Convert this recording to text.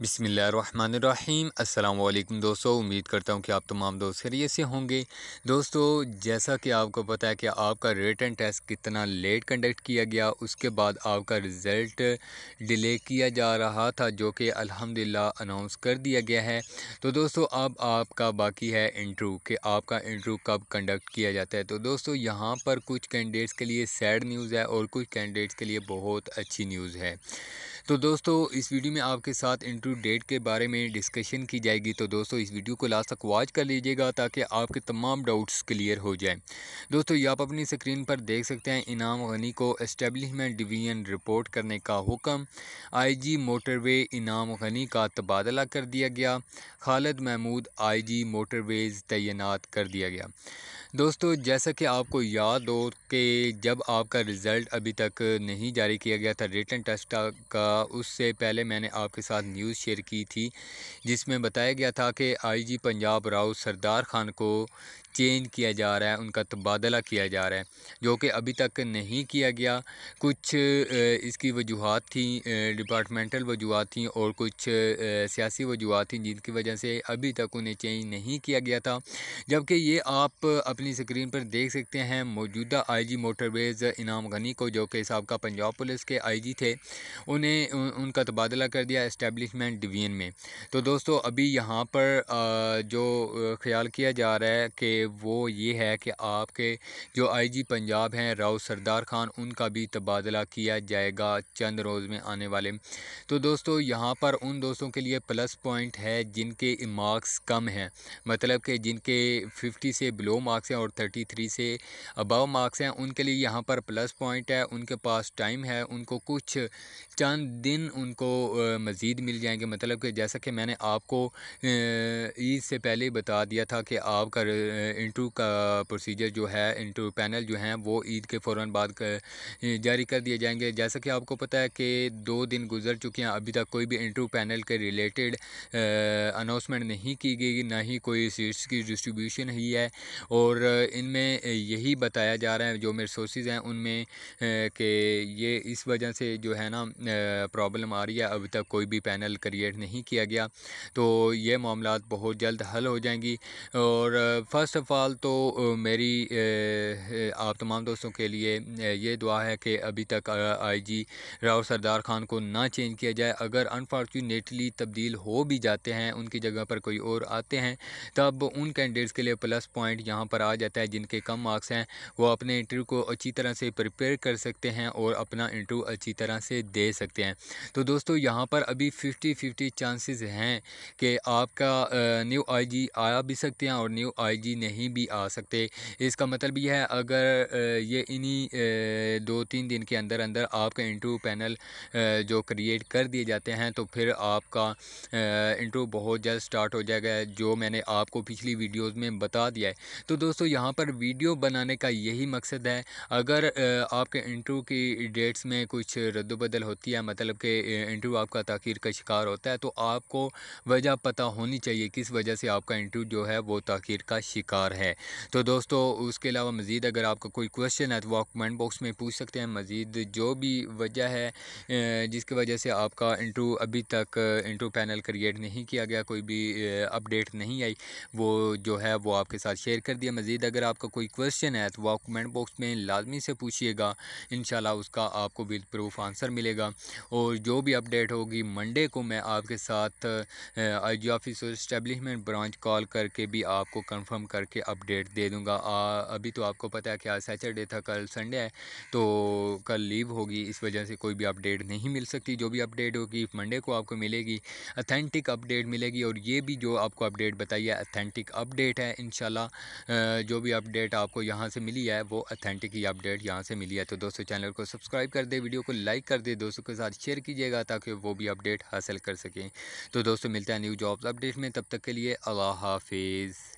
बिसमीम् अल्लाम दोस्तों उम्मीद करता हूँ कि आप तमाम दोस्त खरीय से होंगे दोस्तों जैसा कि आपको पता है कि आपका रिटर्न टेस्ट कितना लेट कंडक्ट किया गया उसके बाद आपका रिज़ल्ट डिले किया जा रहा था जो कि अल्हम्दुलिल्लाह अनाउंस कर दिया गया है तो दोस्तों अब आपका बाकी है इंटरव्यू कि आपका इंटरव्यू कब कंडक्ट किया जाता है तो दोस्तों यहाँ पर कुछ कैंडिडेट्स के लिए सैड न्यूज़ है और कुछ कैंडिडेट्स के लिए बहुत अच्छी न्यूज़ है तो दोस्तों इस वीडियो में आपके साथ इंटरव्यू डेट के बारे में डिस्कशन की जाएगी तो दोस्तों इस वीडियो को लास्ट तक वॉच कर लीजिएगा ताकि आपके तमाम डाउट्स क्लियर हो जाएं दोस्तों ये आप अपनी स्क्रीन पर देख सकते हैं इनाम गनी को इस्टेबलिशमेंट डिवीजन रिपोर्ट करने का हुक्म आईजी मोटरवे इनाम गनी का तबादला कर दिया गया खालद महमूद जी मोटरवेज तैनात कर दिया गया दोस्तों जैसा कि आपको याद हो कि जब आपका रिज़ल्ट अभी तक नहीं जारी किया गया था रिटर्न टेस्ट का था उससे पहले मैंने आपके साथ न्यूज़ शेयर की थी जिसमें बताया गया था कि आईजी पंजाब राव सरदार खान को चेंज किया जा रहा है उनका तबादला किया जा रहा है जो कि अभी तक नहीं किया गया कुछ इसकी वजूहत थी डिपार्टमेंटल वजूहत थी और कुछ सियासी वजूहत थी जिनकी वजह से अभी तक उन्हें चेंज नहीं किया गया था जबकि ये आप अपनी स्क्रीन पर देख सकते हैं मौजूदा आईजी मोटरवेज़ इनाम गनी को जो कि सबका पंजाब पुलिस के आई थे उन्हें उनका तबादला कर दिया इस्टेबलिशमेंट डिवीजन में तो दोस्तों अभी यहाँ पर जो ख्याल किया जा रहा है कि वो ये है कि आपके जो आईजी पंजाब हैं राव सरदार खान उनका भी तबादला किया जाएगा चंद रोज़ में आने वाले तो दोस्तों यहाँ पर उन दोस्तों के लिए प्लस पॉइंट है जिनके मार्क्स कम हैं मतलब कि जिनके फिफ्टी से बिलो मार्क्स हैं और थर्टी थ्री से अबव मार्क्स हैं उनके लिए यहाँ पर प्लस पॉइंट है उनके पास टाइम है उनको कुछ चंद दिन उनको मज़ीद मिल जाएंगे मतलब कि जैसा कि मैंने आपको ईद से पहले बता दिया था कि आपका इंटू का प्रोसीजर जो है इंटू पैनल जो हैं वो ईद के फ़ौर बाद कर जारी कर दिए जाएंगे जैसा कि आपको पता है कि दो दिन गुजर चुके हैं अभी तक कोई भी इंटू पैनल के रिलेटेड अनाउंसमेंट नहीं की गई ना ही कोई सीट्स की डिस्ट्रीब्यूशन ही है और इनमें यही बताया जा रहा है जो मेरे सोर्सेज हैं उनमें कि ये इस वजह से जो है ना प्रॉब्लम आ रही है अभी तक कोई भी पैनल क्रिएट नहीं किया गया तो ये मामला बहुत जल्द हल हो जाएंगी और फर्स्ट सवाल तो मेरी आप तमाम दोस्तों के लिए ये दुआ है कि अभी तक आई जी राव सरदार खान को ना चेंज किया जाए अगर अनफॉर्चुनेटली तब्दील हो भी जाते हैं उनकी जगह पर कोई और आते हैं तब उन कैंडिडेट्स के लिए प्लस पॉइंट यहाँ पर आ जाता है जिनके कम मार्क्स हैं वो अपने इंटरव्यू को अच्छी तरह से प्रिपेयर कर सकते हैं और अपना इंटरव्यू अच्छी तरह से दे सकते हैं तो दोस्तों यहाँ पर अभी फिफ्टी फिफ्टी चांसेस हैं कि आपका न्यू आई जी आ भी सकते हैं और न्यू आई जी नहीं नहीं भी आ सकते इसका मतलब यह है अगर ये इन्हीं दो तीन दिन के अंदर अंदर आपका इंटरव्यू पैनल जो क्रिएट कर दिए जाते हैं तो फिर आपका इंटरव्यू बहुत जल्द स्टार्ट हो जाएगा जो मैंने आपको पिछली वीडियोस में बता दिया है तो दोस्तों यहाँ पर वीडियो बनाने का यही मकसद है अगर आपके इंटरव्यू की डेट्स में कुछ रद्दबदल होती है मतलब कि इंटरव्यू आपका तखीर का शिकार होता है तो आपको वजह पता होनी चाहिए किस वजह से आपका इंटरव्यू जो है वो तखीर का शिकार दरकार है तो दोस्तों उसके अलावा मज़ीद अगर आपका कोई क्वेश्चन है तो वो आप कमेंट बॉक्स में पूछ सकते हैं मज़ीद जो भी वजह है जिसकी वजह से आपका इंटरव्यू अभी तक इंटरव्यू पैनल क्रिएट नहीं किया गया कोई भी अपडेट नहीं आई वो जो है वो आपके साथ शेयर कर दिया मज़ीद अगर आपका कोई क्वेश्चन है तो वो कमेंट बॉक्स में लाजमी से पूछिएगा इन उसका आपको बिल प्रूफ आंसर मिलेगा और जो भी अपडेट होगी मंडे को मैं आपके साथ आई जी ऑफिस और ब्रांच कॉल करके भी आपको कंफर्म कर के अपडेट दे दूँगा अभी तो आपको पता है कि आज सैटरडे था कल संडे है तो कल लीव होगी इस वजह से कोई भी अपडेट नहीं मिल सकती जो भी अपडेट होगी मंडे को आपको मिलेगी अथेंटिक अपडेट मिलेगी और ये भी जो आपको अपडेट बताई है अथेंटिक अपडेट है इन जो भी अपडेट आपको यहाँ से मिली है वो अथेंटिक ही अपडेट यहाँ से मिली है तो दोस्तों चैनल को सब्सक्राइब कर दे वीडियो को लाइक कर दे दोस्तों के साथ शेयर कीजिएगा ताकि वो भी अपडेट हासिल कर सकें तो दोस्तों मिलते हैं न्यू जॉब्स अपडेट में तब तक के लिए अल्लाह हाफिज़